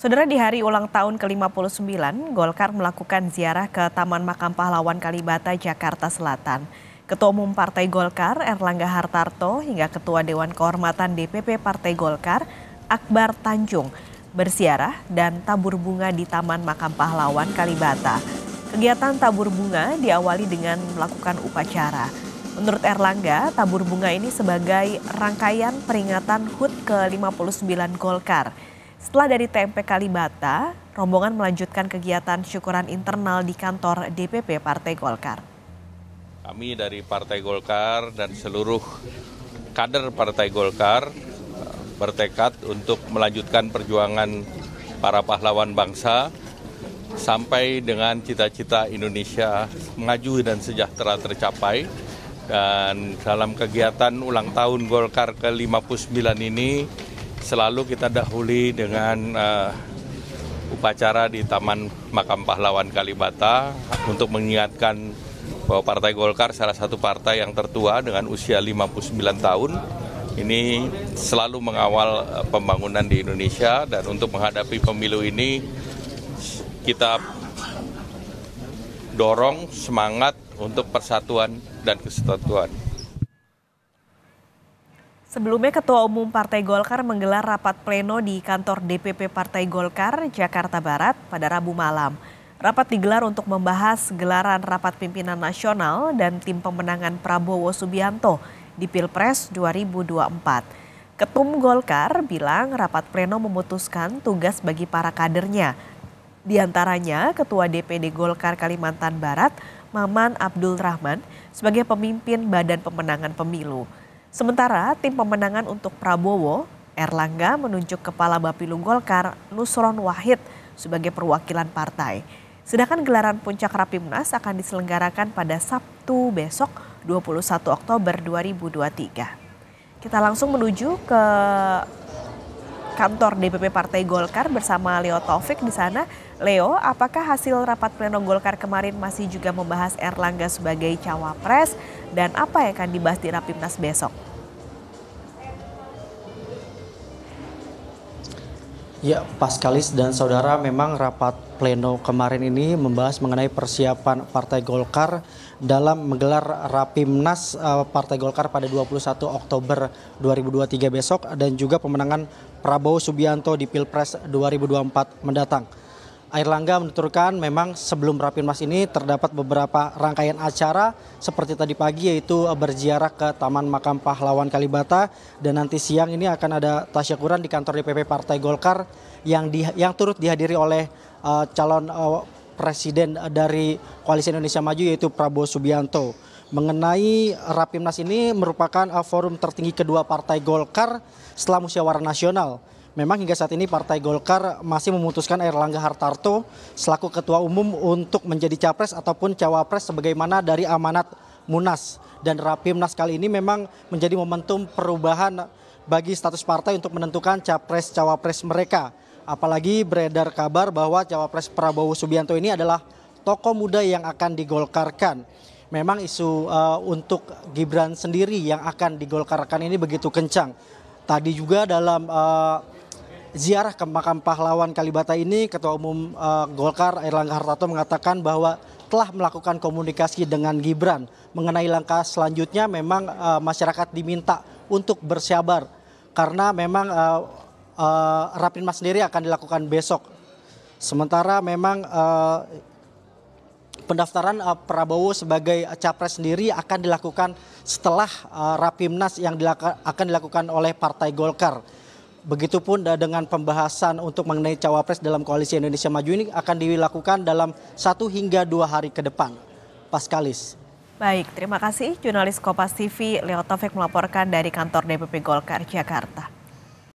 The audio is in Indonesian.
Saudara di hari ulang tahun ke-59, Golkar melakukan ziarah ke Taman Makam Pahlawan Kalibata, Jakarta Selatan. Ketua Umum Partai Golkar Erlangga Hartarto hingga Ketua Dewan Kehormatan DPP Partai Golkar Akbar Tanjung bersiarah dan tabur bunga di Taman Makam Pahlawan Kalibata. Kegiatan tabur bunga diawali dengan melakukan upacara. Menurut Erlangga, tabur bunga ini sebagai rangkaian peringatan HUT ke-59 Golkar setelah dari TMP Kalibata, rombongan melanjutkan kegiatan syukuran internal di kantor DPP Partai Golkar. Kami dari Partai Golkar dan seluruh kader Partai Golkar eh, bertekad untuk melanjutkan perjuangan para pahlawan bangsa sampai dengan cita-cita Indonesia maju dan sejahtera tercapai. Dan dalam kegiatan ulang tahun Golkar ke-59 ini, selalu kita dahului dengan uh, upacara di Taman Makam Pahlawan Kalibata untuk mengingatkan bahwa Partai Golkar salah satu partai yang tertua dengan usia 59 tahun ini selalu mengawal eh, pembangunan di Indonesia dan untuk menghadapi pemilu ini kita dorong semangat untuk persatuan dan kesatuan. Sebelumnya Ketua Umum Partai Golkar menggelar rapat pleno di kantor DPP Partai Golkar Jakarta Barat pada Rabu malam. Rapat digelar untuk membahas gelaran rapat pimpinan nasional dan tim pemenangan Prabowo Subianto di Pilpres 2024. Ketum Golkar bilang rapat pleno memutuskan tugas bagi para kadernya. Di antaranya Ketua DPD Golkar Kalimantan Barat Maman Abdul Rahman sebagai pemimpin Badan Pemenangan Pemilu. Sementara tim pemenangan untuk Prabowo, Erlangga menunjuk Kepala Bapilu Golkar Nusron Wahid sebagai perwakilan partai. Sedangkan gelaran puncak Rapimnas akan diselenggarakan pada Sabtu besok 21 Oktober 2023. Kita langsung menuju ke kantor DPP Partai Golkar bersama Leo Taufik di sana. Leo, apakah hasil rapat pleno Golkar kemarin masih juga membahas Erlangga sebagai cawapres dan apa yang akan dibahas di Rapimnas besok? Ya, Paskalis dan saudara memang rapat pleno kemarin ini membahas mengenai persiapan Partai Golkar dalam menggelar Rapimnas eh, Partai Golkar pada 21 Oktober 2023 besok dan juga pemenangan Prabowo Subianto di Pilpres 2024 mendatang. Air Langga menuturkan memang sebelum Rapimnas ini terdapat beberapa rangkaian acara seperti tadi pagi yaitu berziarah ke Taman Makam Pahlawan Kalibata dan nanti siang ini akan ada tasyakuran di kantor DPP Partai Golkar yang di, yang turut dihadiri oleh uh, calon uh, presiden dari Koalisi Indonesia Maju yaitu Prabowo Subianto. Mengenai Rapimnas ini merupakan eh, forum tertinggi kedua Partai Golkar setelah musyawarah nasional memang hingga saat ini Partai Golkar masih memutuskan Erlangga Hartarto selaku Ketua Umum untuk menjadi capres ataupun cawapres sebagaimana dari amanat Munas. Dan Rapimnas kali ini memang menjadi momentum perubahan bagi status partai untuk menentukan capres-cawapres mereka. Apalagi beredar kabar bahwa cawapres Prabowo Subianto ini adalah tokoh muda yang akan digolkarkan. Memang isu uh, untuk Gibran sendiri yang akan digolkarkan ini begitu kencang. Tadi juga dalam uh, ziarah ke makam pahlawan Kalibata ini Ketua Umum uh, Golkar Erlangga Hartarto mengatakan bahwa telah melakukan komunikasi dengan Gibran mengenai langkah selanjutnya memang uh, masyarakat diminta untuk bersabar karena memang uh, uh, Rapimnas sendiri akan dilakukan besok. Sementara memang uh, pendaftaran uh, Prabowo sebagai capres sendiri akan dilakukan setelah uh, Rapimnas yang dilaka akan dilakukan oleh Partai Golkar. Begitupun eh, dengan pembahasan untuk mengenai cawapres dalam koalisi Indonesia Maju ini akan dilakukan dalam satu hingga dua hari ke depan. Paskalis. Baik, terima kasih. Jurnalis Kompas TV, Leo Taufik melaporkan dari kantor DPP Golkar, Jakarta.